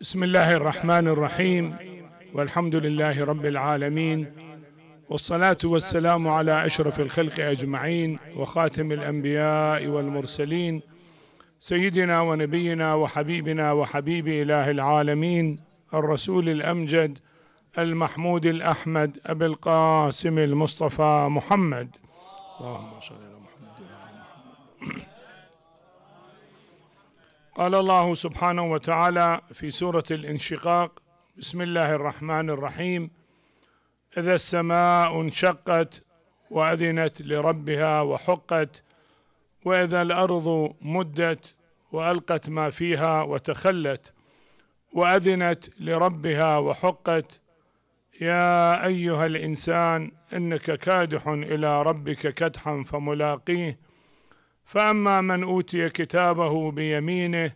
بسم الله الرحمن الرحيم والحمد لله رب العالمين والصلاة والسلام على أشرف الخلق أجمعين وخاتم الأنبياء والمرسلين سيدنا ونبينا وحبيبنا وحبيب إله العالمين الرسول الأمجد المحمود الأحمد أبي القاسم المصطفى محمد اللهم صل على محمد وعلى محمد قال الله سبحانه وتعالى في سوره الانشقاق بسم الله الرحمن الرحيم اذا السماء انشقت واذنت لربها وحقت واذا الارض مدت والقت ما فيها وتخلت واذنت لربها وحقت يا ايها الانسان انك كادح الى ربك كدحا فملاقيه فاما من اوتي كتابه بيمينه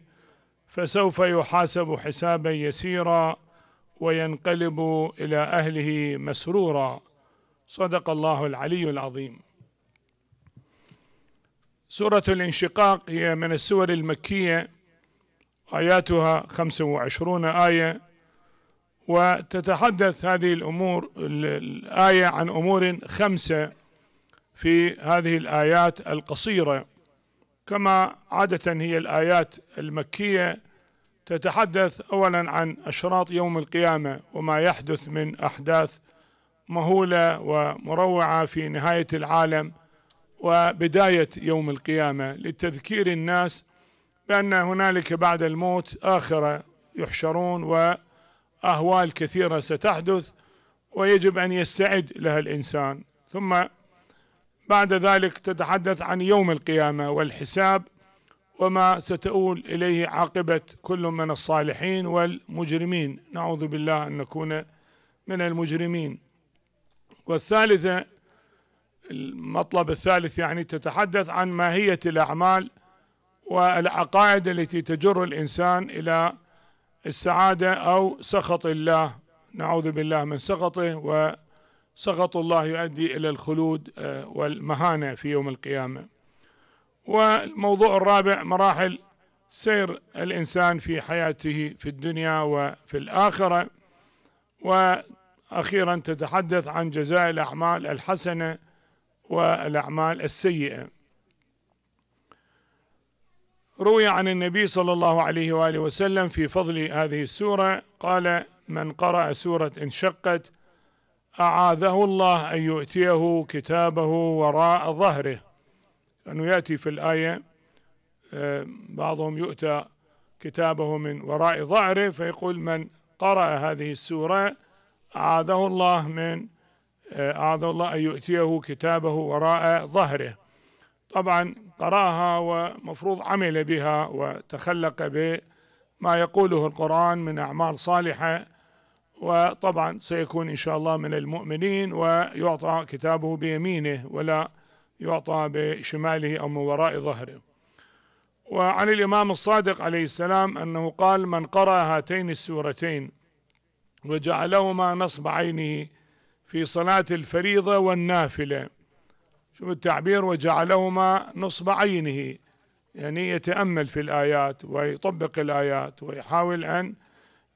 فسوف يحاسب حسابا يسيرا وينقلب الى اهله مسرورا صدق الله العلي العظيم سوره الانشقاق هي من السور المكيه اياتها 25 ايه وتتحدث هذه الامور الايه عن امور خمسه في هذه الايات القصيره كما عادة هي الآيات المكية تتحدث أولا عن أشراط يوم القيامة وما يحدث من أحداث مهولة ومروعة في نهاية العالم وبداية يوم القيامة لتذكير الناس بأن هنالك بعد الموت آخرة يحشرون وأهوال كثيرة ستحدث ويجب أن يستعد لها الإنسان ثم بعد ذلك تتحدث عن يوم القيامة والحساب وما ستؤول إليه عاقبة كل من الصالحين والمجرمين نعوذ بالله أن نكون من المجرمين والثالثة المطلب الثالث يعني تتحدث عن ماهية الأعمال والعقائد التي تجر الإنسان إلى السعادة أو سخط الله نعوذ بالله من سخطه و سخط الله يؤدي إلى الخلود آه، والمهانة في يوم القيامة والموضوع الرابع مراحل سير الإنسان في حياته في الدنيا وفي الآخرة وأخيرا تتحدث عن جزاء الأعمال الحسنة والأعمال السيئة روي عن النبي صلى الله عليه وآله وسلم في فضل هذه السورة قال من قرأ سورة انشقت أعاذه الله أن يؤتيه كتابه وراء ظهره أنه يأتي في الآية آه، بعضهم يؤتى كتابه من وراء ظهره فيقول من قرأ هذه السورة أعاذه الله من آه، أعاذ الله أن يؤتيه كتابه وراء ظهره طبعا قرأها ومفروض عمل بها وتخلق بما يقوله القرآن من أعمال صالحة وطبعا سيكون إن شاء الله من المؤمنين ويعطى كتابه بيمينه ولا يعطى بشماله أو من وراء ظهره وعن الإمام الصادق عليه السلام أنه قال من قرأ هاتين السورتين وجعلهما نصب عينه في صلاة الفريضة والنافلة شوف التعبير وجعلهما نصب عينه يعني يتأمل في الآيات ويطبق الآيات ويحاول أن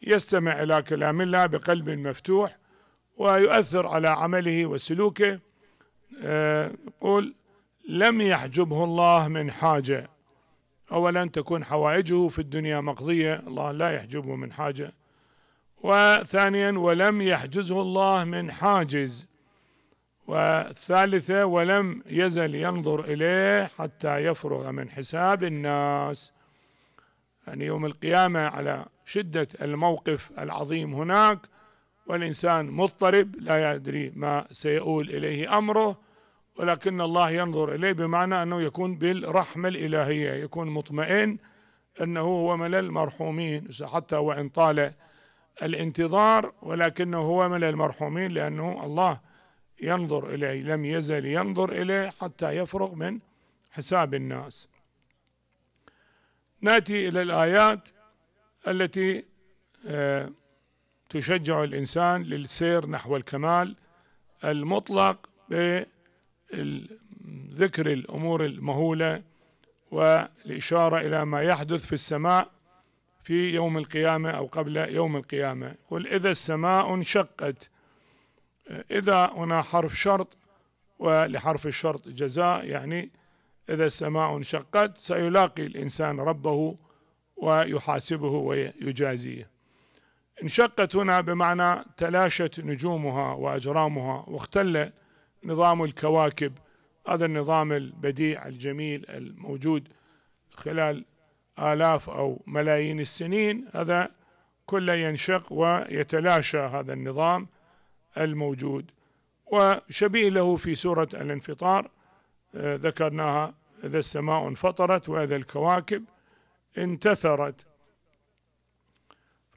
يستمع إلى كلام الله بقلب مفتوح ويؤثر على عمله وسلوكه يقول آه، لم يحجبه الله من حاجة أولا تكون حوائجه في الدنيا مقضية الله لا يحجبه من حاجة وثانيا ولم يحجزه الله من حاجز والثالثة ولم يزل ينظر إليه حتى يفرغ من حساب الناس يعني يوم القيامة على شدة الموقف العظيم هناك والإنسان مضطرب لا يدري ما سيؤول إليه أمره ولكن الله ينظر إليه بمعنى أنه يكون بالرحمة الإلهية يكون مطمئن أنه هو من المرحومين حتى وإن طال الانتظار ولكنه هو من المرحومين لأنه الله ينظر إليه لم يزل ينظر إليه حتى يفرغ من حساب الناس ناتي الى الايات التي آه، تشجع الانسان للسير نحو الكمال المطلق بذكر الامور المهوله والاشاره الى ما يحدث في السماء في يوم القيامه او قبل يوم القيامه قل اذا السماء انشقت آه، اذا هنا حرف شرط ولحرف الشرط جزاء يعني إذا السماء انشقت سيلاقي الإنسان ربه ويحاسبه ويجازيه انشقت هنا بمعنى تلاشت نجومها وأجرامها واختل نظام الكواكب هذا النظام البديع الجميل الموجود خلال آلاف أو ملايين السنين هذا كله ينشق ويتلاشى هذا النظام الموجود وشبيه له في سورة الانفطار آه، ذكرناها إذا السماء انفطرت وإذا الكواكب انتثرت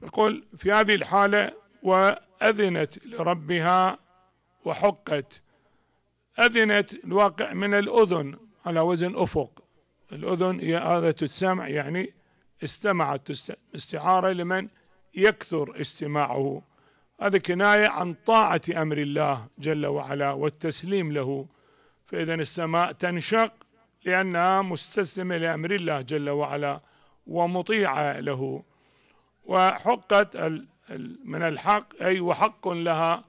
يقول في هذه الحالة وأذنت لربها وحقت أذنت الواقع من الأذن على وزن أفق الأذن هي آلة السمع يعني استمعت استعارة لمن يكثر استماعه هذه كناية عن طاعة أمر الله جل وعلا والتسليم له فإذا السماء تنشق لأنها مستسلمة لأمر الله جل وعلا ومطيعة له وحقت من الحق أي وحق لها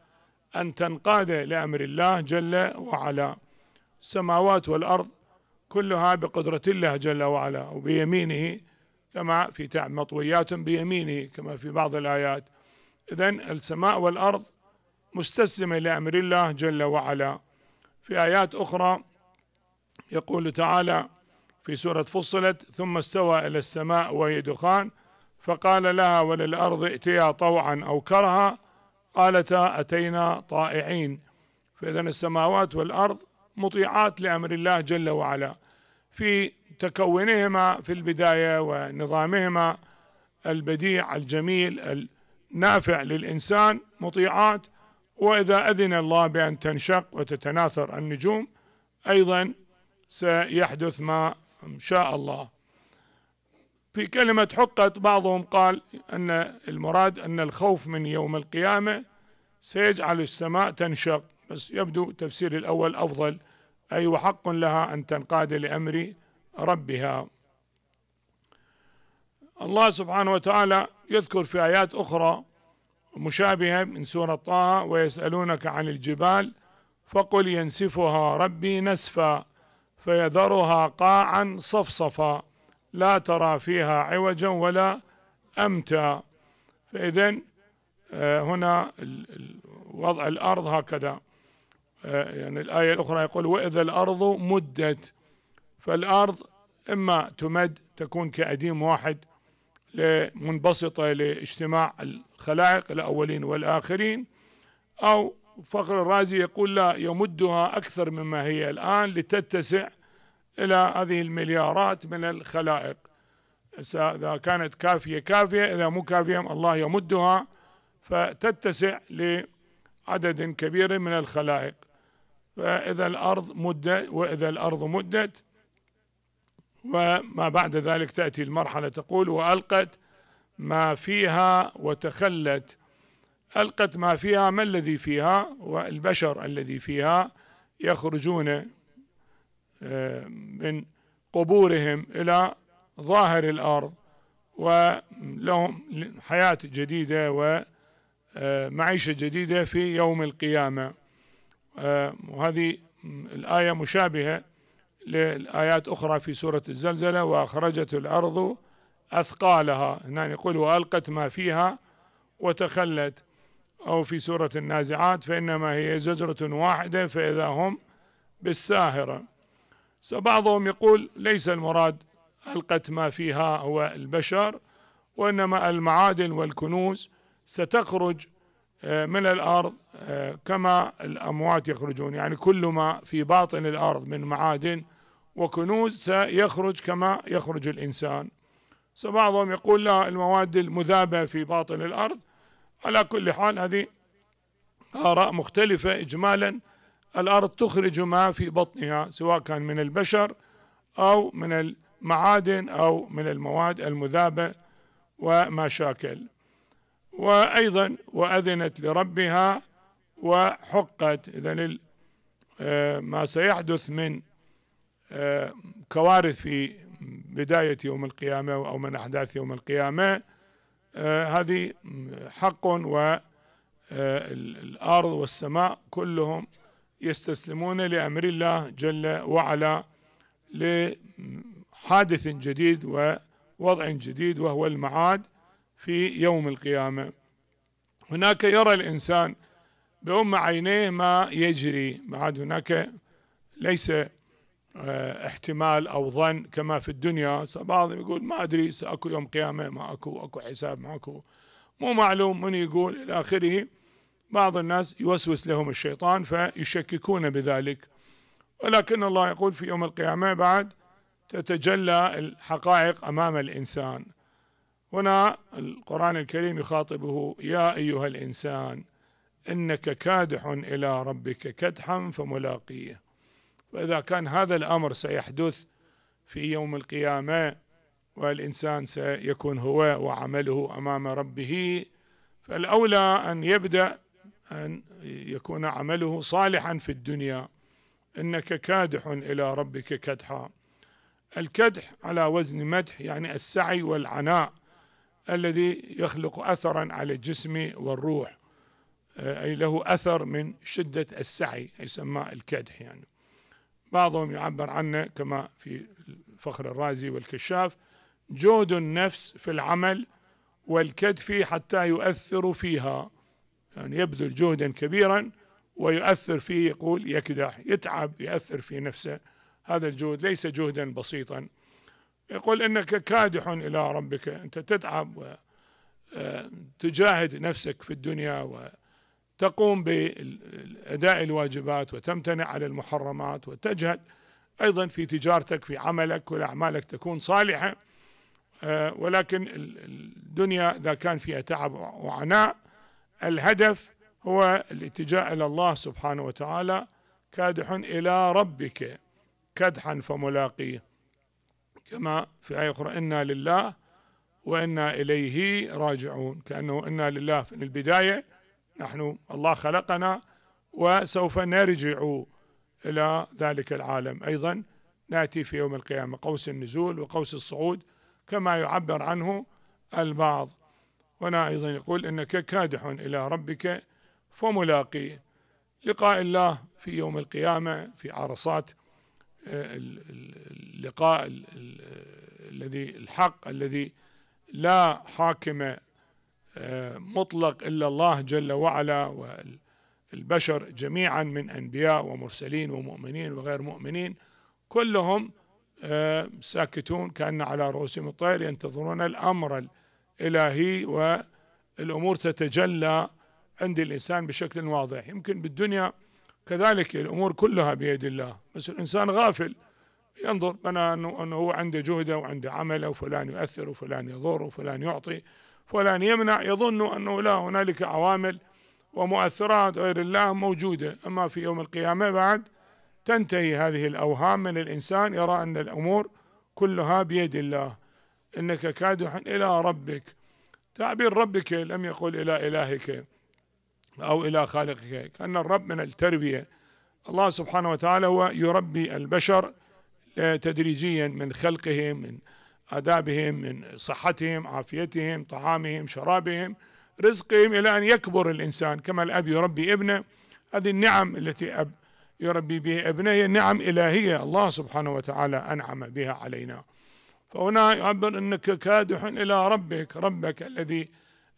أن تنقاد لأمر الله جل وعلا السماوات والأرض كلها بقدرة الله جل وعلا وبيمينه كما في مطويات بيمينه كما في بعض الآيات إذن السماء والأرض مستسلمة لأمر الله جل وعلا في ايات اخرى يقول تعالى في سوره فصلت ثم استوى الى السماء وهي دخان فقال لها وللارض ائتيا طوعا او كرها قالتا اتينا طائعين فاذا السماوات والارض مطيعات لامر الله جل وعلا في تكونهما في البدايه ونظامهما البديع الجميل النافع للانسان مطيعات وإذا أذن الله بأن تنشق وتتناثر النجوم أيضا سيحدث ما شاء الله في كلمة حقت بعضهم قال أن المراد أن الخوف من يوم القيامة سيجعل السماء تنشق بس يبدو تفسير الأول أفضل أي وحق لها أن تنقاد لأمر ربها الله سبحانه وتعالى يذكر في آيات أخرى مشابهة من سورة طه ويسألونك عن الجبال فقل ينسفها ربي نسفا فيذرها قاعا صفصفا لا ترى فيها عوجا ولا أمتا فإذا آه، هنا وضع الأرض هكذا آه، يعني الآية الأخرى يقول وإذا الأرض مدت فالأرض إما تمد تكون كأديم واحد منبسطة لاجتماع خلائق الأولين والآخرين أو فخر الرازي يقول لا يمدها أكثر مما هي الآن لتتسع إلى هذه المليارات من الخلائق إذا كانت كافية كافية إذا مو كافية الله يمدها فتتسع لعدد كبير من الخلائق فإذا الأرض مدت وإذا الأرض مدت وما بعد ذلك تأتي المرحلة تقول وألقت ما فيها وتخلت ألقت ما فيها ما الذي فيها والبشر الذي فيها يخرجون آه، من قبورهم إلى ظاهر الأرض ولهم حياة جديدة ومعيشة آه، جديدة في يوم القيامة آه، وهذه الآية مشابهة للآيات أخرى في سورة الزلزلة وأخرجت الأرض أثقالها هنا يقول وألقت ما فيها وتخلت أو في سورة النازعات فإنما هي زجرة واحدة فإذا هم بالساهرة فبعضهم يقول ليس المراد ألقت ما فيها هو البشر وإنما المعادن والكنوز ستخرج آه، من الأرض آه، كما الأموات يخرجون يعني كل ما في باطن الأرض من معادن وكنوز سيخرج كما يخرج الإنسان بعضهم يقول لا المواد المذابة في باطن الأرض على كل حال هذه آراء مختلفة إجمالا الأرض تخرج ما في بطنها سواء كان من البشر أو من المعادن أو من المواد المذابة وما شاكل وأيضا وأذنت لربها وحقت إذا آه، ما سيحدث من آه، كوارث في بداية يوم القيامة أو من أحداث يوم القيامة آه، هذه حق والأرض آه، والسماء كلهم يستسلمون لأمر الله جل وعلا لحادث جديد ووضع جديد وهو المعاد في يوم القيامة هناك يرى الإنسان بأم عينيه ما يجري بعد هناك ليس آه، احتمال او ظن كما في الدنيا بعضهم يقول ما ادري ساكو يوم قيامه ما اكو اكو حساب ما اكو مو معلوم من يقول الى اخره بعض الناس يوسوس لهم الشيطان فيشككون بذلك ولكن الله يقول في يوم القيامه بعد تتجلى الحقائق امام الانسان هنا القران الكريم يخاطبه يا ايها الانسان انك كادح الى ربك كدحا فملاقيه فإذا كان هذا الأمر سيحدث في يوم القيامة والإنسان سيكون هو وعمله أمام ربه فالأولى أن يبدأ أن يكون عمله صالحا في الدنيا إنك كادح إلى ربك كدحا الكدح على وزن مدح يعني السعي والعناء الذي يخلق أثرا على الجسم والروح أي له أثر من شدة السعي يسمى الكدح يعني بعضهم يعبر عنه كما في الفخر الرازي والكشاف جود النفس في العمل والكدف حتى يؤثر فيها يعني يبذل جهدا كبيرا ويؤثر فيه يقول يكدح يتعب يؤثر في نفسه هذا الجهد ليس جهدا بسيطا يقول انك كادح الى ربك انت تتعب وتجاهد آه، نفسك في الدنيا تقوم بأداء الواجبات وتمتنع على المحرمات وتجهد أيضا في تجارتك في عملك كل أعمالك تكون صالحة آه، ولكن الدنيا إذا كان فيها تعب وعناء الهدف هو الاتجاه إلى الله سبحانه وتعالى كادح إلى ربك كدحا فملاقيه كما في آية أخرى إنا لله وإنا إليه راجعون كأنه إنا لله في البداية نحن الله خلقنا وسوف نرجع إلى ذلك العالم أيضا نأتي في يوم القيامة قوس النزول وقوس الصعود كما يعبر عنه البعض وأنا أيضا يقول إنك كادح إلى ربك فملاقي لقاء الله في يوم القيامة في عرصات آه، اللقاء الذي الحق الذي لا حاكم مطلق إلا الله جل وعلا والبشر جميعا من أنبياء ومرسلين ومؤمنين وغير مؤمنين كلهم آه، ساكتون كأن على رؤوسهم الطير ينتظرون الأمر الإلهي والأمور تتجلى عند الإنسان بشكل واضح يمكن بالدنيا كذلك الأمور كلها بيد الله بس الإنسان غافل ينظر أنا أنه هو عنده جهده وعنده عمله وفلان يؤثر وفلان يضر وفلان يعطي فلان يمنع يظن أنه لا هنالك عوامل ومؤثرات غير الله موجودة أما في يوم القيامة بعد تنتهي هذه الأوهام من الإنسان يرى أن الأمور كلها بيد الله إنك كادح إلى ربك تعبير ربك لم يقل إلى إلهك أو إلى خالقك كان الرب من التربية الله سبحانه وتعالى هو يربي البشر تدريجيا من خلقهم من آدابهم من صحتهم عافيتهم طعامهم شرابهم رزقهم إلى أن يكبر الإنسان كما الأب يربي ابنه هذه النعم التي أب يربي بها ابنه هي نعم إلهية الله سبحانه وتعالى أنعم بها علينا فهنا يعبر أنك كادح إلى ربك ربك الذي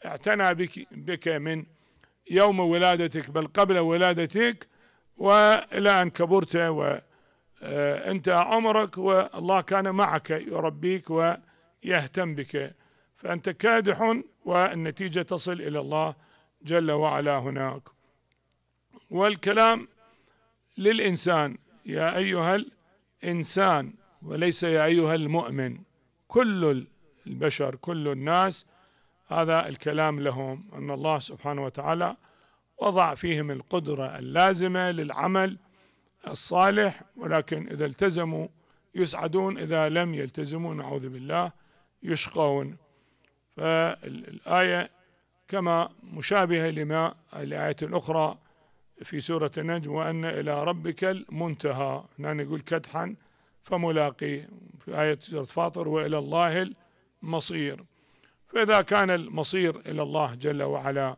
اعتنى بك, بك من يوم ولادتك بل قبل ولادتك وإلى أن كبرت و آه، انتهى عمرك والله كان معك يربيك ويهتم بك فأنت كادح والنتيجة تصل إلى الله جل وعلا هناك والكلام للإنسان يا أيها الإنسان وليس يا أيها المؤمن كل البشر كل الناس هذا الكلام لهم أن الله سبحانه وتعالى وضع فيهم القدرة اللازمة للعمل الصالح ولكن إذا التزموا يسعدون إذا لم يلتزموا نعوذ بالله يشقون فالآية كما مشابهة لما الآية الأخرى في سورة النجم وأن إلى ربك المنتهى هنا نقول كدحا فملاقيه في آية سورة فاطر وإلى الله المصير فإذا كان المصير إلى الله جل وعلا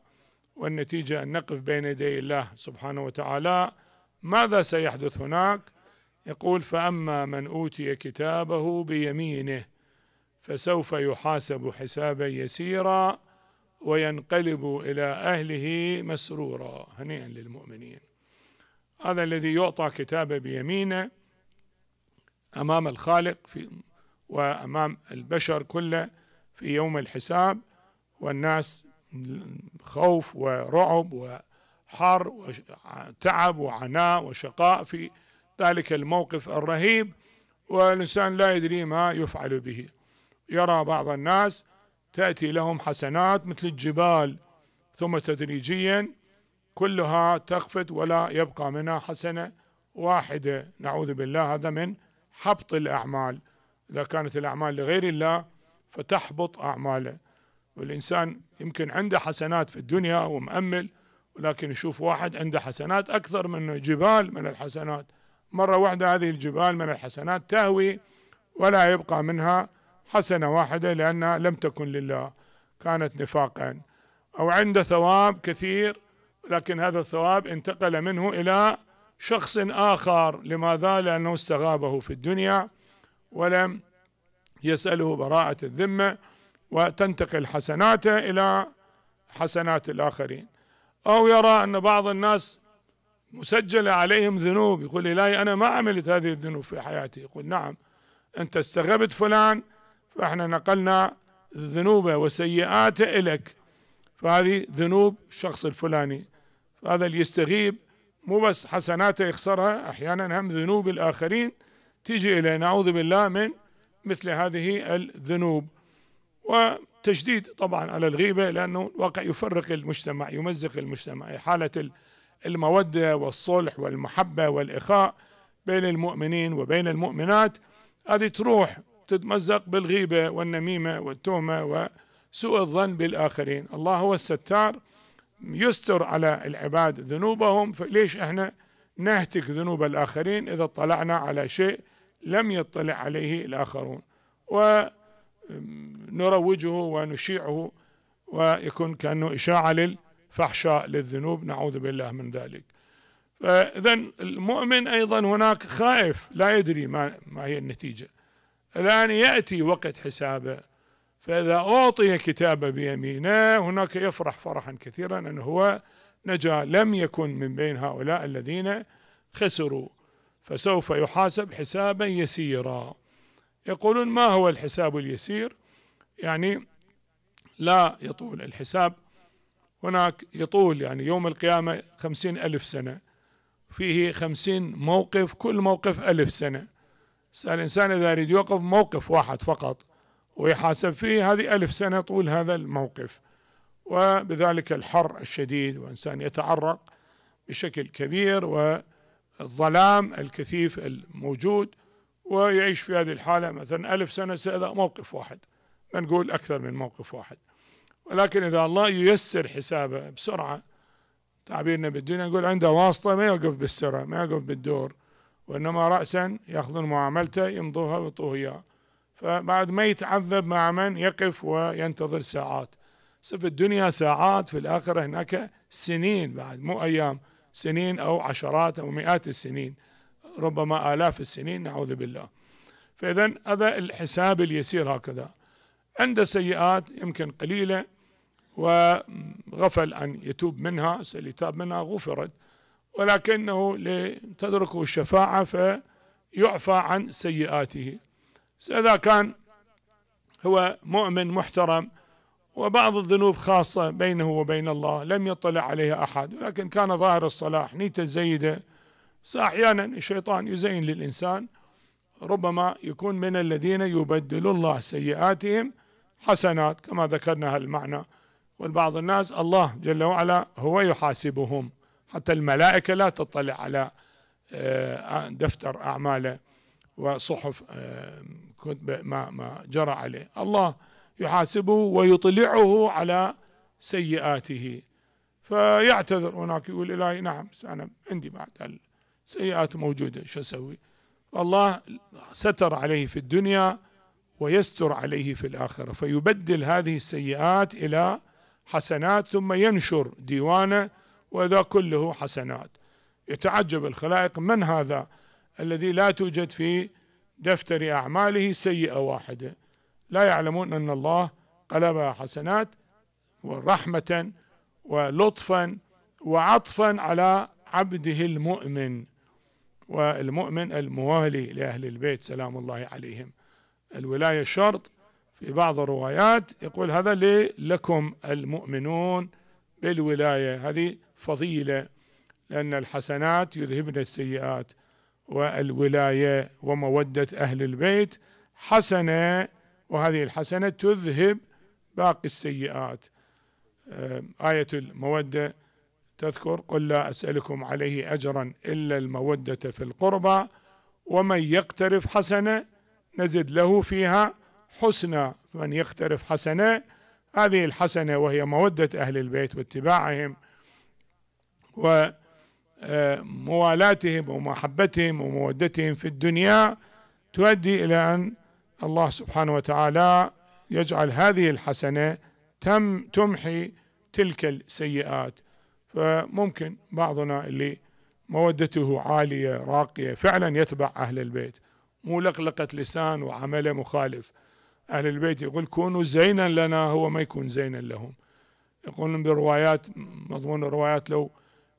والنتيجة أن نقف بين يدي الله سبحانه وتعالى ماذا سيحدث هناك يقول فأما من أوتي كتابه بيمينه فسوف يحاسب حسابا يسيرا وينقلب إلى أهله مسرورا هنيئا للمؤمنين هذا الذي يعطى كتابه بيمينه أمام الخالق في وأمام البشر كله في يوم الحساب والناس خوف ورعب حر وتعب وعناء وشقاء في ذلك الموقف الرهيب والإنسان لا يدري ما يفعل به يرى بعض الناس تأتي لهم حسنات مثل الجبال ثم تدريجيا كلها تخفت ولا يبقى منها حسنة واحدة نعوذ بالله هذا من حبط الأعمال إذا كانت الأعمال لغير الله فتحبط أعماله والإنسان يمكن عنده حسنات في الدنيا ومأمل ولكن يشوف واحد عنده حسنات أكثر من جبال من الحسنات مرة واحدة هذه الجبال من الحسنات تهوي ولا يبقى منها حسنة واحدة لأنها لم تكن لله كانت نفاقا أو عنده ثواب كثير لكن هذا الثواب انتقل منه إلى شخص آخر لماذا؟ لأنه استغابه في الدنيا ولم يسأله براءة الذمة وتنتقل حسناته إلى حسنات الآخرين أو يرى أن بعض الناس مسجلة عليهم ذنوب يقول إلهي أنا ما عملت هذه الذنوب في حياتي يقول نعم أنت استغبت فلان فإحنا نقلنا ذنوبه وسيئاته إلك فهذه ذنوب الشخص الفلاني فهذا اللي يستغيب مو بس حسناته يخسرها أحيانا هم ذنوب الآخرين تيجي إليه نعوذ بالله من مثل هذه الذنوب و تجديد طبعا على الغيبة لأنه الواقع يفرق المجتمع يمزق المجتمع حالة المودة والصلح والمحبة والإخاء بين المؤمنين وبين المؤمنات هذه تروح تتمزق بالغيبة والنميمة والتهمة وسوء الظن بالآخرين الله هو الستار يستر على العباد ذنوبهم فليش احنا نهتك ذنوب الآخرين إذا اطلعنا على شيء لم يطلع عليه الآخرون و نروجه ونشيعه ويكون كأنه إشاعة للفحشاء للذنوب نعوذ بالله من ذلك فإذا المؤمن أيضا هناك خائف لا يدري ما, ما هي النتيجة الآن يأتي وقت حسابه فإذا أعطي كتابه بيمينه هناك يفرح فرحا كثيرا أنه هو نجا لم يكن من بين هؤلاء الذين خسروا فسوف يحاسب حسابا يسيرا يقولون ما هو الحساب اليسير يعني لا يطول الحساب هناك يطول يعني يوم القيامة خمسين ألف سنة فيه خمسين موقف كل موقف ألف سنة الإنسان إذا يريد يوقف موقف واحد فقط ويحاسب فيه هذه ألف سنة طول هذا الموقف وبذلك الحر الشديد وإنسان يتعرق بشكل كبير والظلام الكثيف الموجود ويعيش في هذه الحالة مثلا ألف سنة هذا موقف واحد نقول أكثر من موقف واحد ولكن إذا الله ييسر حسابه بسرعة تعبيرنا بالدنيا نقول عنده واسطة ما يوقف بالسرة ما يوقف بالدور وإنما رأسا يأخذون معاملته يمضوها ويعطوه إياه فبعد ما يتعذب مع من يقف وينتظر ساعات في الدنيا ساعات في الآخرة هناك سنين بعد مو أيام سنين أو عشرات أو مئات السنين ربما آلاف السنين نعوذ بالله فإذا هذا الحساب اليسير هكذا عنده سيئات يمكن قليلة وغفل أن يتوب منها اللي تاب منها غفرت ولكنه لتدركه الشفاعة فيعفى عن سيئاته إذا كان هو مؤمن محترم وبعض الذنوب خاصة بينه وبين الله لم يطلع عليها أحد ولكن كان ظاهر الصلاح نيته زيدة فأحيانا الشيطان يزين للإنسان ربما يكون من الذين يبدل الله سيئاتهم حسنات كما ذكرنا المعنى والبعض الناس الله جل وعلا هو يحاسبهم حتى الملائكة لا تطلع على آه، دفتر أعماله وصحف آه، ما ما جرى عليه الله يحاسبه ويطلعه على سيئاته فيعتذر هناك يقول إلهي نعم أنا عندي بعد سيئات موجودة شو أسوي الله ستر عليه في الدنيا ويستر عليه في الآخرة فيبدل هذه السيئات إلى حسنات ثم ينشر ديوانه وذا كله حسنات يتعجب الخلائق من هذا الذي لا توجد في دفتر أعماله سيئة واحدة لا يعلمون أن الله قلبها حسنات ورحمة ولطفا وعطفا على عبده المؤمن والمؤمن الموالي لأهل البيت سلام الله عليهم الولاية شرط في بعض الروايات يقول هذا لكم المؤمنون بالولاية هذه فضيلة لأن الحسنات يذهبن السيئات والولاية ومودة أهل البيت حسنة وهذه الحسنة تذهب باقي السيئات آه، آية المودة تذكر قل لا أسألكم عليه أجرا إلا المودة في القربى ومن يقترف حسنة نزد له فيها حسنى من يقترف حسنة هذه الحسنة وهي مودة أهل البيت واتباعهم وموالاتهم ومحبتهم ومودتهم في الدنيا تؤدي إلى أن الله سبحانه وتعالى يجعل هذه الحسنة تم تمحي تلك السيئات فممكن بعضنا اللي مودته عالية راقية فعلا يتبع أهل البيت مو لقلقة لسان وعمله مخالف أهل البيت يقول كونوا زينا لنا هو ما يكون زينا لهم يقولون بروايات مضمون الروايات لو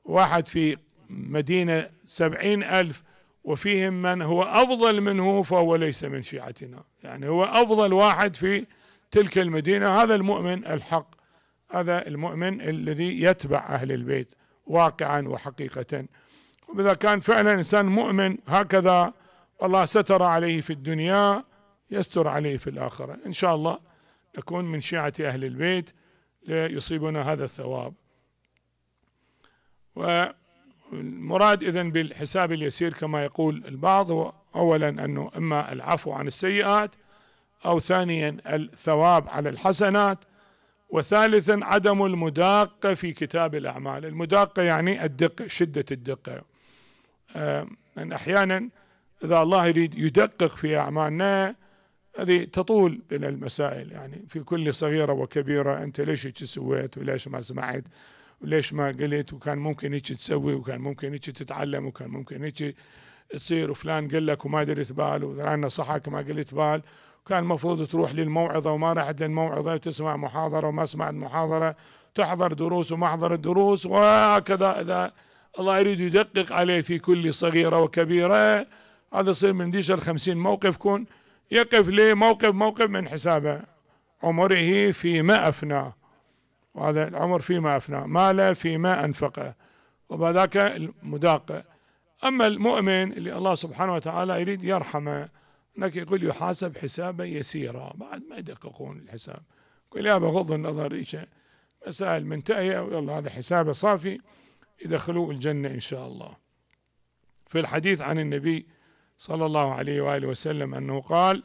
واحد في مدينة سبعين ألف وفيهم من هو أفضل منه فهو ليس من شيعتنا يعني هو أفضل واحد في تلك المدينة هذا المؤمن الحق هذا المؤمن الذي يتبع أهل البيت واقعا وحقيقة وإذا كان فعلا إنسان مؤمن هكذا الله ستر عليه في الدنيا يستر عليه في الآخرة إن شاء الله نكون من شيعة أهل البيت ليصيبنا هذا الثواب والمراد إذن بالحساب اليسير كما يقول البعض هو أولا أنه إما العفو عن السيئات أو ثانيا الثواب على الحسنات وثالثا عدم المداقة في كتاب الأعمال المداقة يعني الدقة شدة الدقة آه، أن أحيانا إذا الله يريد يدقق في أعمالنا هذه تطول من المسائل يعني في كل صغيرة وكبيرة أنت ليش هيك سويت وليش ما سمعت وليش ما قلت وكان ممكن هيك تسوي وكان ممكن هيك تتعلم وكان ممكن هيك تصير وفلان قال لك وما دريت بال وفلان نصحك ما قلت بال كان المفروض تروح للموعظة وما راحت للموعظة وتسمع محاضرة وما سمعت محاضرة تحضر دروس وما حضرت دروس وهكذا إذا الله يريد يدقق عليه في كل صغيرة وكبيرة هذا يصير من ديش الخمسين موقف كون يقف لي موقف موقف من حسابه عمره فيما أفناه وهذا العمر فيما أفناه ماله فيما أنفقه وبذاك المداقة أما المؤمن اللي الله سبحانه وتعالى يريد يرحمه هناك يقول يحاسب حسابا يسيرا بعد ما يدققون الحساب يقول يا بغض النظر ايش مسائل منتهيه ويلا هذا حسابه صافي يدخلوه الجنه ان شاء الله في الحديث عن النبي صلى الله عليه واله وسلم انه قال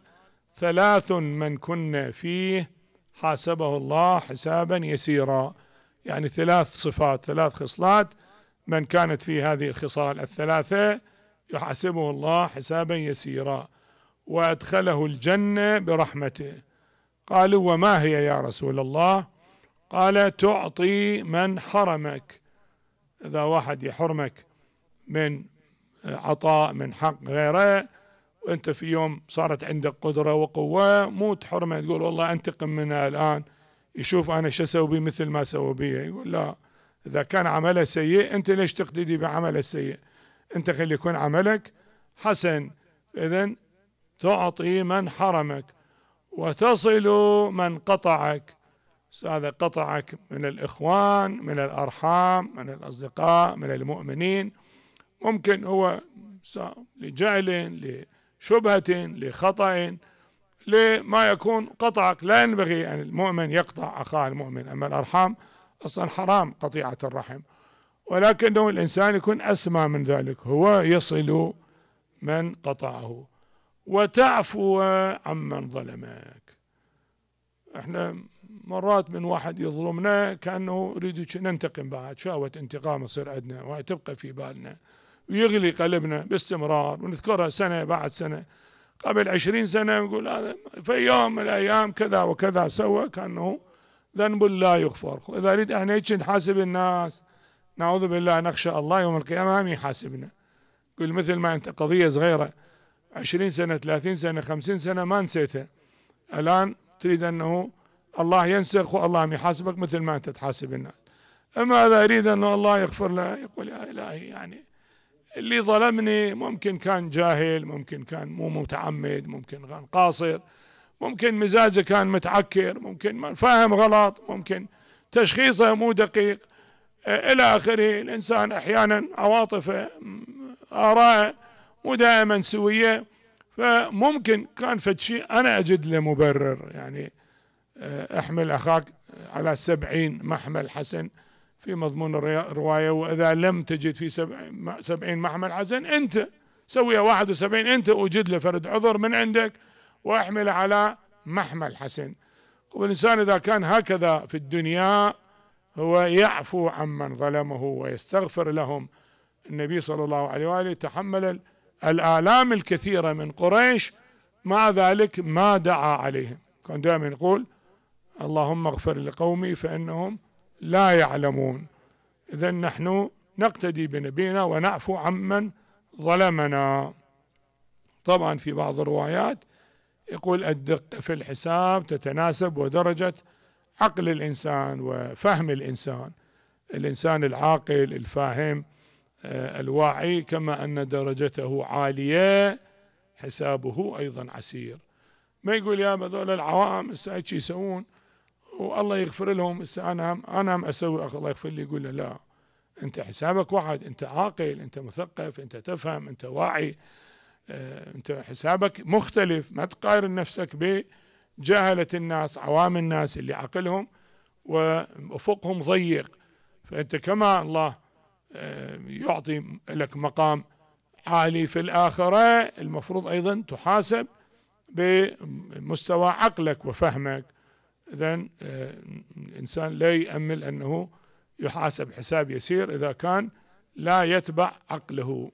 ثلاث من كنا فيه حاسبه الله حسابا يسيرا يعني ثلاث صفات ثلاث خصلات من كانت في هذه الخصال الثلاثه يحاسبه الله حسابا يسيرا وادخله الجنه برحمته قالوا وما هي يا رسول الله قال تعطي من حرمك اذا واحد يحرمك من عطاء من حق غيره وانت في يوم صارت عندك قدره وقوه مو تحرمه تقول والله انتقم منها الان يشوف انا شو اسوي مثل ما سوى بي يقول لا اذا كان عمله سيء انت ليش تقتدي بعمله السيء انت خلي يكون عملك حسن اذا تعطي من حرمك وتصل من قطعك هذا قطعك من الإخوان من الأرحام من الأصدقاء من المؤمنين ممكن هو لجهل لشبهة لخطأ لما يكون قطعك لا ينبغي أن المؤمن يقطع أخاه المؤمن أما الأرحام أصلا حرام قطيعة الرحم ولكنه الإنسان يكون أسمى من ذلك هو يصل من قطعه وتعفو عمن ظلمك احنا مرات من واحد يظلمنا كأنه يريد ننتقم بعد شهوة انتقام تصير عندنا وتبقى في بالنا ويغلي قلبنا باستمرار ونذكرها سنة بعد سنة قبل عشرين سنة نقول هذا في يوم من الأيام كذا وكذا سوى كأنه ذنب لا يغفر إذا أريد احنا هيك نحاسب الناس نعوذ بالله نخشى الله يوم القيامة ما يحاسبنا يقول مثل ما أنت قضية صغيرة 20 سنة 30 سنة 50 سنة ما نسيته الآن تريد أنه الله ينسخ والله يحاسبك مثل ما أنت تحاسب الناس أما إذا أريد أنه الله يغفر له يقول يا إلهي يعني اللي ظلمني ممكن كان جاهل ممكن كان مو متعمد ممكن كان قاصر ممكن مزاجه كان متعكر ممكن فاهم غلط ممكن تشخيصه مو دقيق إلى آخره الإنسان أحيانا عواطفه آرائه ودائما سوية فممكن كان فد شيء أنا أجد له مبرر يعني آه، احمل أخاك على سبعين محمل حسن في مضمون الرواية وإذا لم تجد في سبعين محمل حسن أنت سويها واحد وسبعين أنت وجد له فرد عذر من عندك وأحمله على محمل حسن والإنسان طيب، إذا كان هكذا في الدنيا هو يعفو عمن ظلمه ويستغفر لهم النبي صلى الله عليه وآله تحمل الآلام الكثيرة من قريش مع ذلك ما دعا عليهم كان دائما يقول اللهم اغفر لقومي فإنهم لا يعلمون إذا نحن نقتدي بنبينا ونعفو عمن ظلمنا طبعا في بعض الروايات يقول الدقة في الحساب تتناسب ودرجة عقل الإنسان وفهم الإنسان الإنسان العاقل الفاهم آه، الواعي كما أن درجته عالية حسابه أيضا عسير ما يقول يا هذول العوام هسه هيك يسوون والله يغفر لهم هسه انا انا هم اسوي الله يغفر لي يقول له لا انت حسابك واحد انت عاقل انت مثقف انت تفهم انت واعي آه، انت حسابك مختلف ما تقارن نفسك بجهلة الناس عوام الناس اللي عقلهم وافقهم ضيق فانت كما الله يعطي لك مقام عالي في الآخرة المفروض أيضا تحاسب بمستوى عقلك وفهمك إذا الإنسان لا يأمل أنه يحاسب حساب يسير إذا كان لا يتبع عقله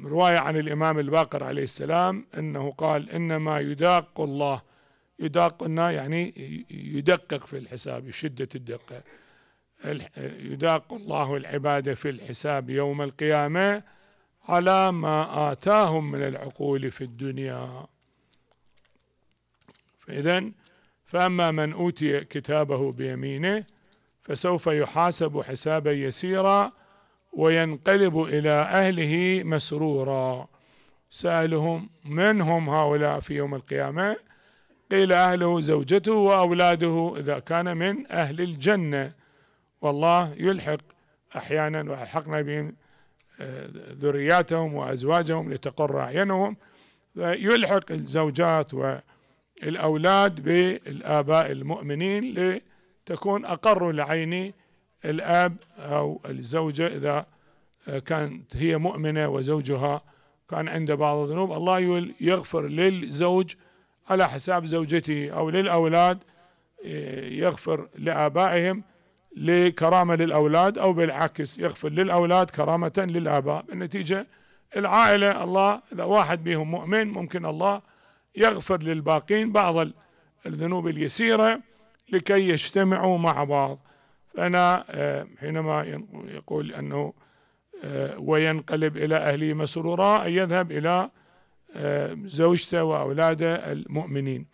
رواية عن الإمام الباقر عليه السلام أنه قال إنما يداق الله يداقنا يعني يدقق في الحساب شدة الدقة يداق الله العباد في الحساب يوم القيامة على ما آتاهم من العقول في الدنيا فإذا فأما من أوتي كتابه بيمينه فسوف يحاسب حسابا يسيرا وينقلب إلى أهله مسرورا سألهم من هم هؤلاء في يوم القيامة قيل أهله زوجته وأولاده إذا كان من أهل الجنة والله يلحق أحيانا وألحقنا بهم آه، ذرياتهم وأزواجهم لتقر أعينهم يلحق الزوجات والأولاد بالآباء المؤمنين لتكون أقر لعين الأب أو الزوجة إذا آه، كانت هي مؤمنة وزوجها كان عنده بعض الذنوب الله يغفر للزوج على حساب زوجته أو للأولاد آه، يغفر لآبائهم لكرامة للأولاد أو بالعكس يغفر للأولاد كرامة للآباء النتيجة العائلة الله إذا واحد بهم مؤمن ممكن الله يغفر للباقين بعض الذنوب اليسيرة لكي يجتمعوا مع بعض فأنا آه، حينما يقول أنه آه، وينقلب إلى أهله مسرورا أن يذهب إلى آه، زوجته وأولاده المؤمنين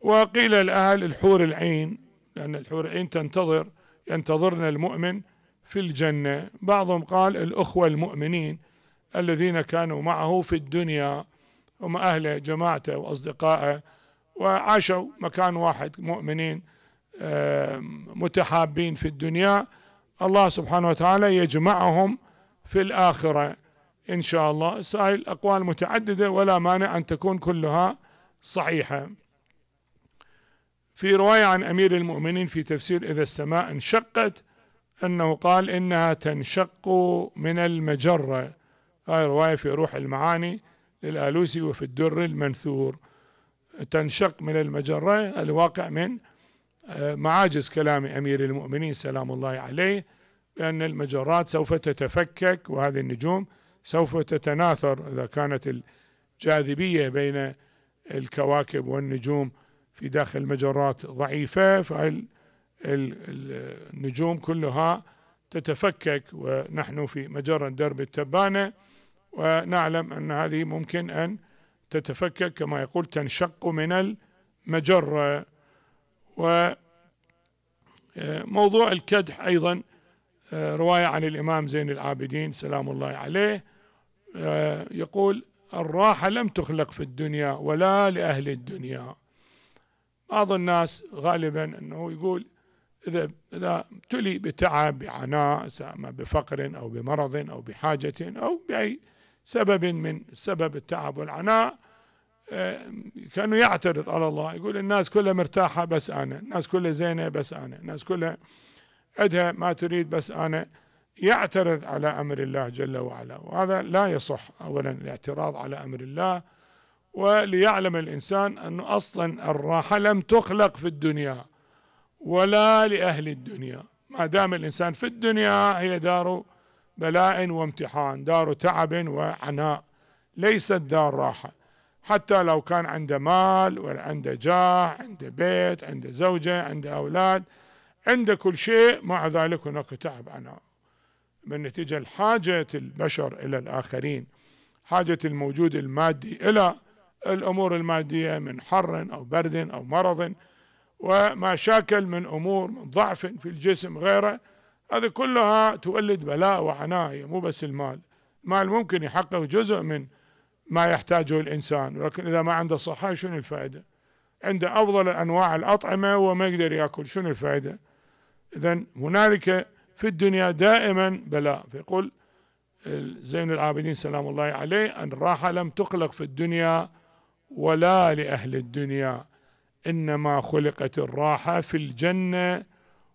وقيل الأهل الحور العين لأن الحور العين تنتظر ينتظرنا المؤمن في الجنة بعضهم قال الأخوة المؤمنين الذين كانوا معه في الدنيا هم أهله جماعته وأصدقائه وعاشوا مكان واحد مؤمنين متحابين في الدنيا الله سبحانه وتعالى يجمعهم في الآخرة إن شاء الله سائل أقوال متعددة ولا مانع أن تكون كلها صحيحة في رواية عن أمير المؤمنين في تفسير إذا السماء انشقت أنه قال إنها تنشق من المجرة هاي رواية في روح المعاني للآلوسي وفي الدر المنثور تنشق من المجرة الواقع من آه، معاجز كلام أمير المؤمنين سلام الله عليه بأن المجرات سوف تتفكك وهذه النجوم سوف تتناثر إذا كانت الجاذبية بين الكواكب والنجوم في داخل مجرات ضعيفة فالنجوم كلها تتفكك ونحن في مجرة درب التبانة ونعلم أن هذه ممكن أن تتفكك كما يقول تنشق من المجرة وموضوع الكدح أيضا رواية عن الإمام زين العابدين سلام الله عليه يقول الراحة لم تخلق في الدنيا ولا لأهل الدنيا بعض الناس غالبا انه يقول اذا اذا ابتلي بتعب بعناء سواء بفقر او بمرض او بحاجه او باي سبب من سبب التعب والعناء آه، كانه يعترض على الله يقول الناس كلها مرتاحه بس انا، الناس كلها زينه بس انا، الناس كلها عندها ما تريد بس انا يعترض على امر الله جل وعلا وهذا لا يصح اولا الاعتراض على امر الله وليعلم الانسان أن اصلا الراحه لم تخلق في الدنيا ولا لاهل الدنيا ما دام الانسان في الدنيا هي دار بلاء وامتحان دار تعب وعناء ليست دار راحه حتى لو كان عنده مال وعنده جاه عنده بيت عنده زوجه عنده اولاد عنده كل شيء مع ذلك هناك تعب عناء من نتيجه لحاجه البشر الى الاخرين حاجه الموجود المادي الى الأمور المادية من حر أو برد أو مرض ومشاكل من أمور من ضعف في الجسم غيره هذه كلها تولد بلاء وعناء هي مو بس المال المال ممكن يحقق جزء من ما يحتاجه الإنسان ولكن إذا ما عنده صحة شنو الفائدة عنده أفضل أنواع الأطعمة وما يقدر يأكل شنو الفائدة إذا هنالك في الدنيا دائما بلاء فيقول زين العابدين سلام الله عليه أن الراحة لم تقلق في الدنيا ولا لأهل الدنيا إنما خلقت الراحة في الجنة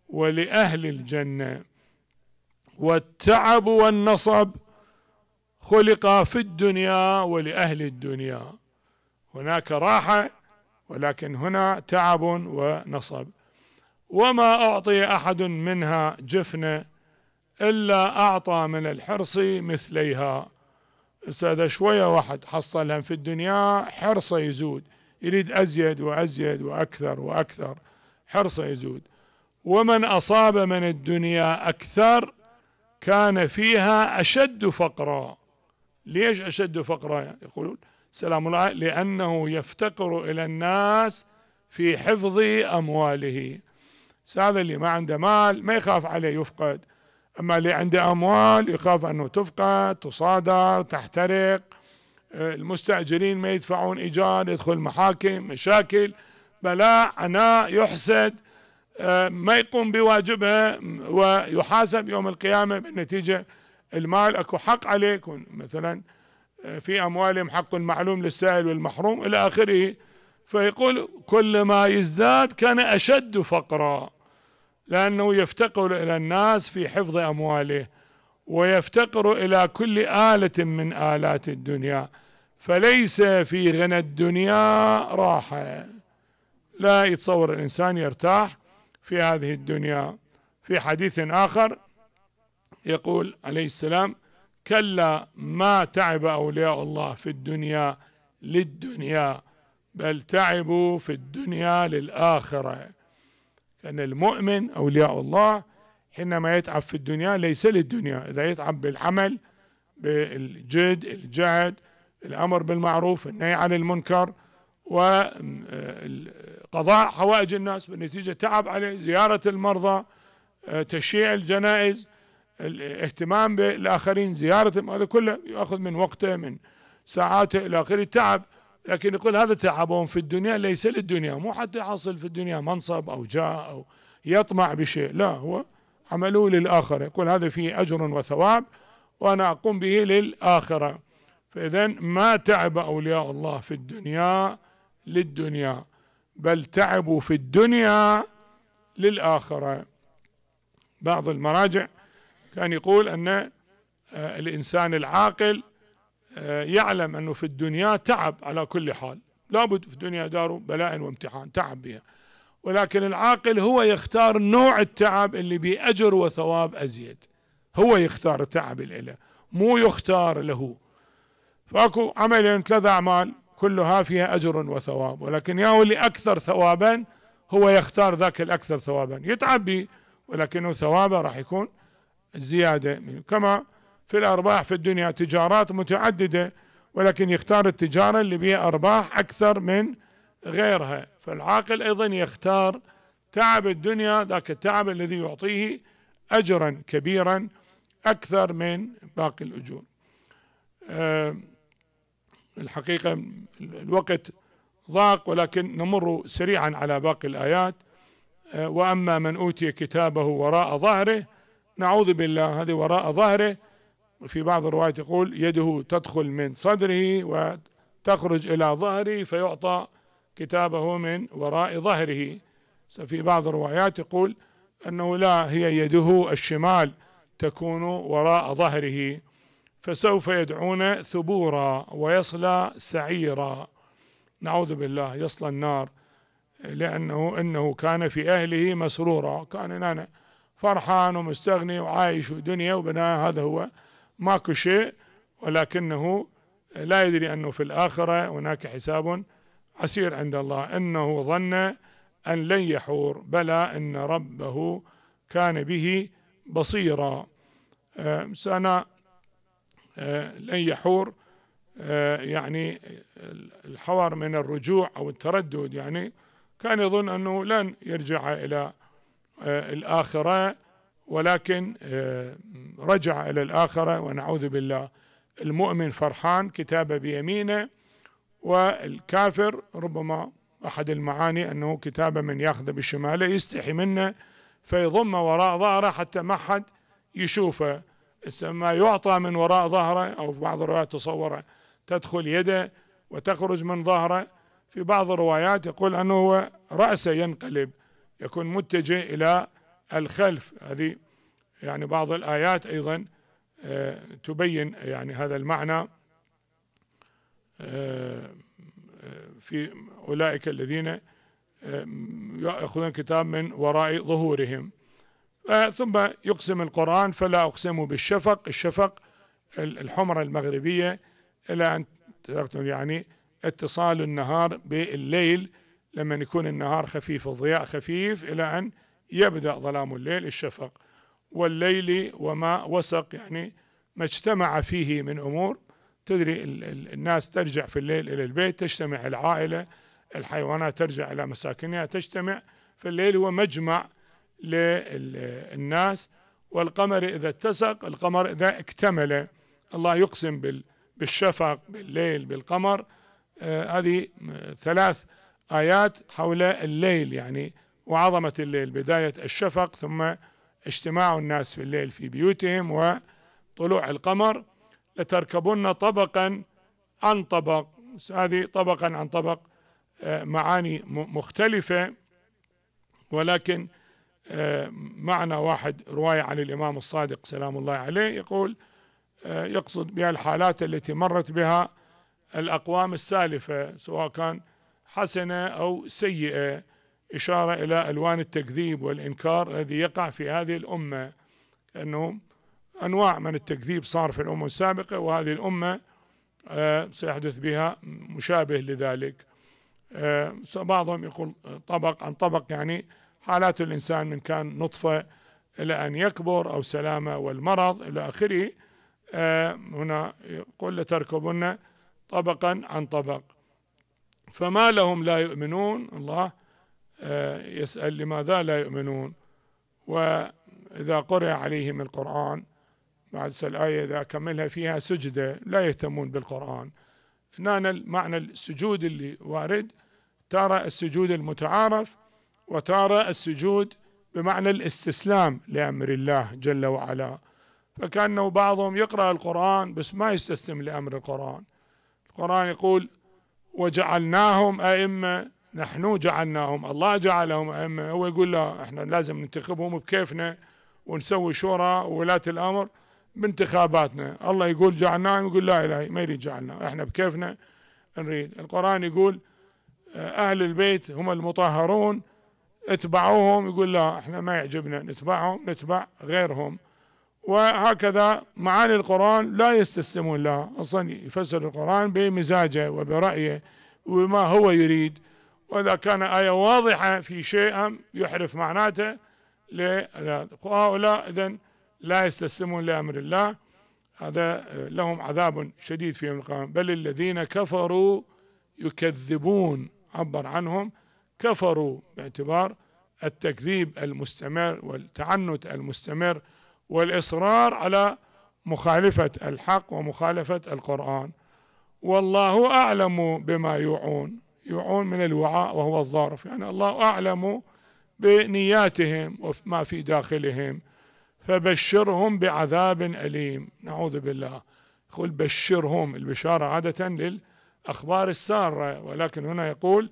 ولأهل الجنة والتعب والنصب خلق في الدنيا ولأهل الدنيا هناك راحة ولكن هنا تعب ونصب وما أعطي أحد منها جفنة إلا أعطى من الحرص مثليها إذا شوية واحد حصلهم في الدنيا حرصه يزود يريد أزيد وأزيد وأكثر وأكثر حرصه يزود ومن أصاب من الدنيا أكثر كان فيها أشد فقرا ليش أشد فقرا يقولون سلام الله لأنه يفتقر إلى الناس في حفظ أمواله هذا اللي ما عنده مال ما يخاف عليه يفقد أما اللي عنده أموال يخاف أنه تفقد تصادر تحترق آه، المستأجرين ما يدفعون إيجار يدخل محاكم مشاكل بلاء عناء يحسد آه، ما يقوم بواجبه ويحاسب يوم القيامة بالنتيجة المال أكو حق عليك مثلا آه، في أموالهم حق معلوم للسائل والمحروم إلى آخره فيقول كل ما يزداد كان أشد فقرًا لأنه يفتقر إلى الناس في حفظ أمواله ويفتقر إلى كل آلة من آلات الدنيا فليس في غنى الدنيا راحة لا يتصور الإنسان يرتاح في هذه الدنيا في حديث آخر يقول عليه السلام كلا ما تعب أولياء الله في الدنيا للدنيا بل تعبوا في الدنيا للآخرة لأن المؤمن أولياء الله حينما يتعب في الدنيا ليس للدنيا إذا يتعب بالعمل بالجد الجهد الأمر بالمعروف النهي عن المنكر وقضاء حوائج الناس بالنتيجة تعب عليه زيارة المرضى تشييع الجنائز الاهتمام بالآخرين زيارة هذا كله يأخذ من وقته من ساعاته إلى آخره تعب لكن يقول هذا تعبهم في الدنيا ليس للدنيا مو حتى يحصل في الدنيا منصب أو جاه أو يطمع بشيء لا هو عمله للآخرة يقول هذا فيه أجر وثواب وأنا أقوم به للآخرة فإذا ما تعب أولياء الله في الدنيا للدنيا بل تعبوا في الدنيا للآخرة بعض المراجع كان يقول أن آه، الإنسان العاقل آه، يعلم أنه في الدنيا تعب على كل حال لابد في الدنيا دار بلاء وامتحان تعب بها ولكن العاقل هو يختار نوع التعب اللي بأجر وثواب أزيد هو يختار التعب الإله مو يختار له فاكو عملين ثلاث أعمال كلها فيها أجر وثواب ولكن يا اللي أكثر ثوابا هو يختار ذاك الأكثر ثوابا يتعب به ولكنه ثوابه راح يكون زيادة كما في الأرباح في الدنيا تجارات متعددة ولكن يختار التجارة اللي بها أرباح أكثر من غيرها فالعاقل أيضا يختار تعب الدنيا ذاك التعب الذي يعطيه أجرا كبيرا أكثر من باقي الأجور آه، الحقيقة الوقت ضاق ولكن نمر سريعا على باقي الآيات آه، وأما من أوتي كتابه وراء ظهره نعوذ بالله هذه وراء ظهره في بعض الروايات يقول يده تدخل من صدره وتخرج إلى ظهره فيعطى كتابه من وراء ظهره في بعض الروايات يقول أنه لا هي يده الشمال تكون وراء ظهره فسوف يدعون ثبورا ويصلى سعيرا نعوذ بالله يصلى النار لأنه إنه كان في أهله مسرورا كان أنا فرحان ومستغني وعايش ودنيا وبناء هذا هو ماكو شيء ولكنه لا يدري انه في الاخره هناك حساب عسير عند الله انه ظن ان لن يحور بلى ان ربه كان به بصيرا آه، سنة آه، لن يحور آه، يعني الحور من الرجوع او التردد يعني كان يظن انه لن يرجع الى الاخره ولكن آه، رجع إلى الآخرة ونعوذ بالله المؤمن فرحان كتابة بيمينه والكافر ربما أحد المعاني أنه كتابة من يأخذ بشماله يستحي منه فيضمه وراء ظهره حتى ما حد يشوفه ما يعطى من وراء ظهره أو في بعض الروايات تصوره تدخل يده وتخرج من ظهره في بعض الروايات يقول أنه هو رأسه ينقلب يكون متجه إلى الخلف هذه يعني بعض الآيات أيضا آه، تبين يعني هذا المعنى آه، آه، في أولئك الذين يأخذون كتاب من وراء ظهورهم ثم يقسم القرآن فلا أقسم بالشفق الشفق الحمرة المغربية إلى أن يعني اتصال النهار بالليل لما يكون النهار خفيف الضياء خفيف إلى أن يبدأ ظلام الليل الشفق والليل وما وسق يعني ما اجتمع فيه من أمور تدري الناس ترجع في الليل إلى البيت تجتمع العائلة الحيوانات ترجع إلى مساكنها تجتمع في الليل هو مجمع للناس والقمر إذا اتسق القمر إذا اكتمل الله يقسم بالشفق بالليل بالقمر آه، هذه ثلاث آيات حول الليل يعني وعظمة الليل بداية الشفق ثم اجتماع الناس في الليل في بيوتهم وطلوع القمر لتركبن طبقا عن طبق هذه طبقا عن طبق آه، معاني مختلفة ولكن آه، معنى واحد رواية عن الإمام الصادق سلام الله عليه يقول آه، يقصد بها الحالات التي مرت بها الأقوام السالفة سواء كان حسنة أو سيئة إشارة إلى ألوان التكذيب والإنكار الذي يقع في هذه الأمة أنه أنواع من التكذيب صار في الأمم السابقة وهذه الأمة آه، سيحدث بها مشابه لذلك آه، بعضهم يقول طبق عن طبق يعني حالات الإنسان من كان نطفة إلى أن يكبر أو سلامة والمرض إلى آخره آه، هنا يقول لتركبن طبقا عن طبق فما لهم لا يؤمنون الله آه، يسأل لماذا لا يؤمنون وإذا قرأ عليهم القرآن بعد الآية إذا كملها فيها سجدة لا يهتمون بالقرآن هنا معنى السجود اللي وارد ترى السجود المتعارف وترى السجود بمعنى الاستسلام لأمر الله جل وعلا فكأنه بعضهم يقرأ القرآن بس ما يستسلم لأمر القرآن القرآن يقول وجعلناهم أئمة نحن جعلناهم الله جعلهم أئمة هو يقول لا احنا لازم ننتخبهم بكيفنا ونسوي شورى وولاة الأمر بانتخاباتنا الله يقول جعلناهم يقول لا إلهي ما يريد جعلنا احنا بكيفنا نريد القرآن يقول أهل البيت هم المطهرون اتبعوهم يقول لا احنا ما يعجبنا نتبعهم نتبع غيرهم وهكذا معاني القرآن لا يستسلمون لها أصلا يفسر القرآن بمزاجه وبرأيه وما هو يريد وإذا كان آية واضحة في شيء يحرف معناته وهؤلاء إذن لا يستسلمون لأمر الله هذا لهم عذاب شديد في يوم القيامة بل الذين كفروا يكذبون عبر عنهم كفروا باعتبار التكذيب المستمر والتعنت المستمر والإصرار على مخالفة الحق ومخالفة القرآن والله أعلم بما يوعون يعون من الوعاء وهو الظرف يعني الله أعلم بنياتهم وما في داخلهم فبشرهم بعذاب أليم نعوذ بالله يقول بشرهم البشارة عادة للأخبار السارة ولكن هنا يقول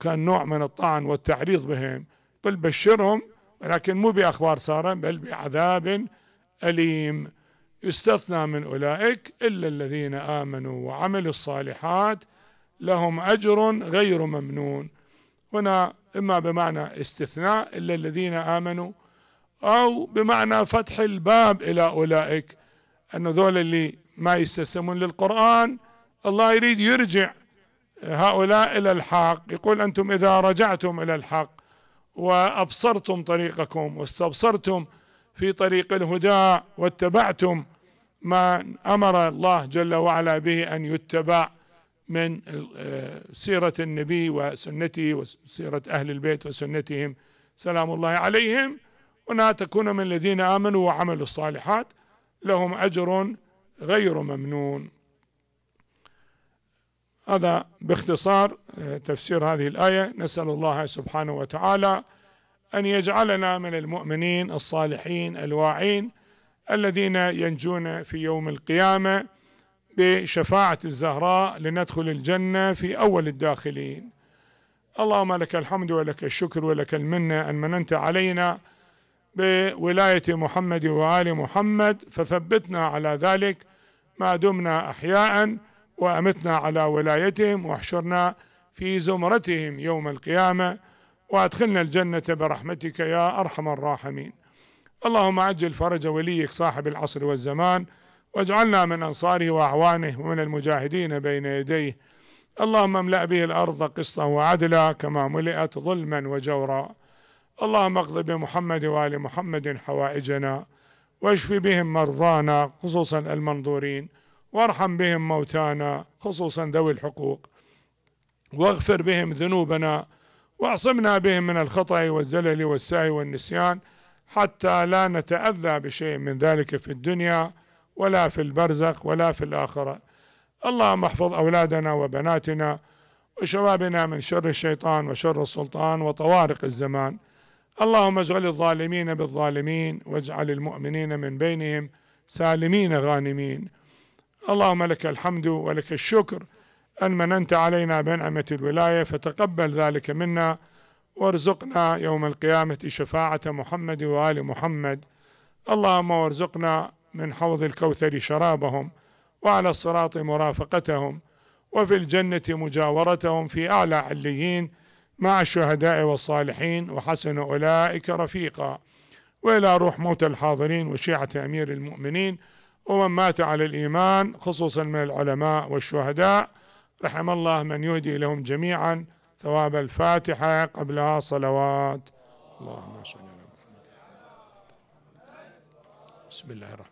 كان نوع من الطعن والتعريض بهم قل بشرهم ولكن مو بأخبار سارة بل بعذاب أليم يستثنى من أولئك إلا الذين آمنوا وعملوا الصالحات لهم أجر غير ممنون هنا إما بمعنى استثناء إلا الذين آمنوا أو بمعنى فتح الباب إلى أولئك أن ذول اللي ما يستسلمون للقرآن الله يريد يرجع هؤلاء إلى الحق يقول أنتم إذا رجعتم إلى الحق وأبصرتم طريقكم واستبصرتم في طريق الهدى واتبعتم ما أمر الله جل وعلا به أن يتبع من آه، سيرة النبي وسنته وسيرة أهل البيت وسنتهم سلام الله عليهم وأنها تكون من الذين آمنوا وعملوا الصالحات لهم أجر غير ممنون هذا باختصار آه، تفسير هذه الآية نسأل الله سبحانه وتعالى أن يجعلنا من المؤمنين الصالحين الواعين الذين ينجون في يوم القيامة بشفاعة الزهراء لندخل الجنة في أول الداخلين اللهم لك الحمد ولك الشكر ولك المنة أن مننت علينا بولاية محمد وآل محمد فثبتنا على ذلك ما دمنا أحياء وأمتنا على ولايتهم واحشرنا في زمرتهم يوم القيامة وأدخلنا الجنة برحمتك يا أرحم الراحمين اللهم عجل فرج وليك صاحب العصر والزمان واجعلنا من أنصاره وأعوانه ومن المجاهدين بين يديه اللهم املأ به الأرض قسطا وعدلا كما ملئت ظلما وجورا اللهم اقض بمحمد وآل محمد حوائجنا واشف بهم مرضانا خصوصا المنظورين وارحم بهم موتانا خصوصا ذوي الحقوق واغفر بهم ذنوبنا واعصمنا بهم من الخطأ والزلل والسعي والنسيان حتى لا نتأذى بشيء من ذلك في الدنيا ولا في البرزخ ولا في الآخرة اللهم احفظ أولادنا وبناتنا وشبابنا من شر الشيطان وشر السلطان وطوارق الزمان اللهم اجعل الظالمين بالظالمين واجعل المؤمنين من بينهم سالمين غانمين اللهم لك الحمد ولك الشكر أن مننت علينا بنعمة الولاية فتقبل ذلك منا وارزقنا يوم القيامة شفاعة محمد وآل محمد اللهم وارزقنا من حوض الكوثر شرابهم وعلى الصراط مرافقتهم وفي الجنة مجاورتهم في أعلى عليين مع الشهداء والصالحين وحسن أولئك رفيقا وإلى روح موت الحاضرين وشيعة أمير المؤمنين ومن مات على الإيمان خصوصا من العلماء والشهداء رحم الله من يهدي لهم جميعا ثواب الفاتحة قبلها صلوات اللهم صل على محمد بسم الله الرحمن